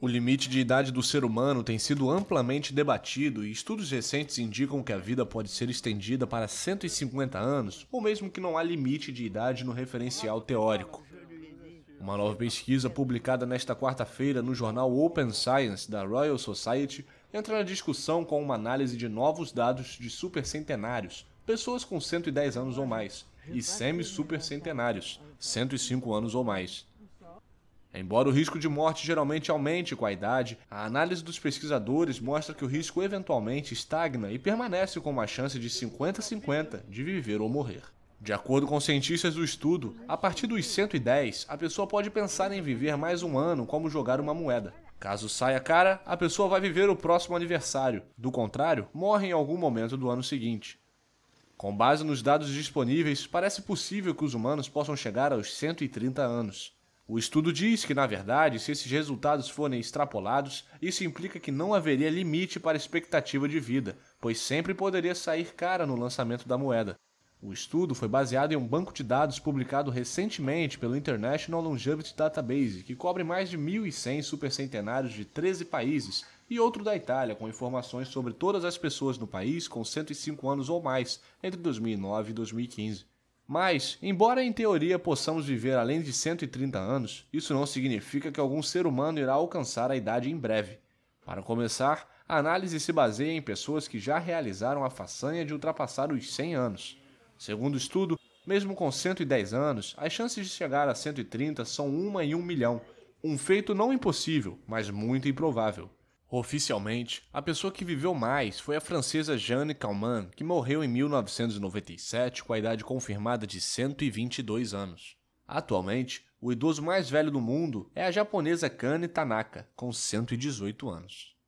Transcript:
O limite de idade do ser humano tem sido amplamente debatido e estudos recentes indicam que a vida pode ser estendida para 150 anos, ou mesmo que não há limite de idade no referencial teórico. Uma nova pesquisa publicada nesta quarta-feira no jornal Open Science da Royal Society entra na discussão com uma análise de novos dados de supercentenários, pessoas com 110 anos ou mais, e semi-supercentenários, 105 anos ou mais. Embora o risco de morte geralmente aumente com a idade, a análise dos pesquisadores mostra que o risco eventualmente estagna e permanece com uma chance de 50-50 de viver ou morrer. De acordo com cientistas do estudo, a partir dos 110, a pessoa pode pensar em viver mais um ano como jogar uma moeda. Caso saia cara, a pessoa vai viver o próximo aniversário, do contrário, morre em algum momento do ano seguinte. Com base nos dados disponíveis, parece possível que os humanos possam chegar aos 130 anos. O estudo diz que, na verdade, se esses resultados forem extrapolados, isso implica que não haveria limite para a expectativa de vida, pois sempre poderia sair cara no lançamento da moeda. O estudo foi baseado em um banco de dados publicado recentemente pelo International Longevity Database, que cobre mais de 1.100 supercentenários de 13 países, e outro da Itália, com informações sobre todas as pessoas no país com 105 anos ou mais entre 2009 e 2015. Mas, embora em teoria possamos viver além de 130 anos, isso não significa que algum ser humano irá alcançar a idade em breve. Para começar, a análise se baseia em pessoas que já realizaram a façanha de ultrapassar os 100 anos. Segundo o estudo, mesmo com 110 anos, as chances de chegar a 130 são uma em um milhão. Um feito não impossível, mas muito improvável. Oficialmente, a pessoa que viveu mais foi a francesa Jeanne Calment, que morreu em 1997 com a idade confirmada de 122 anos. Atualmente, o idoso mais velho do mundo é a japonesa Kane Tanaka, com 118 anos.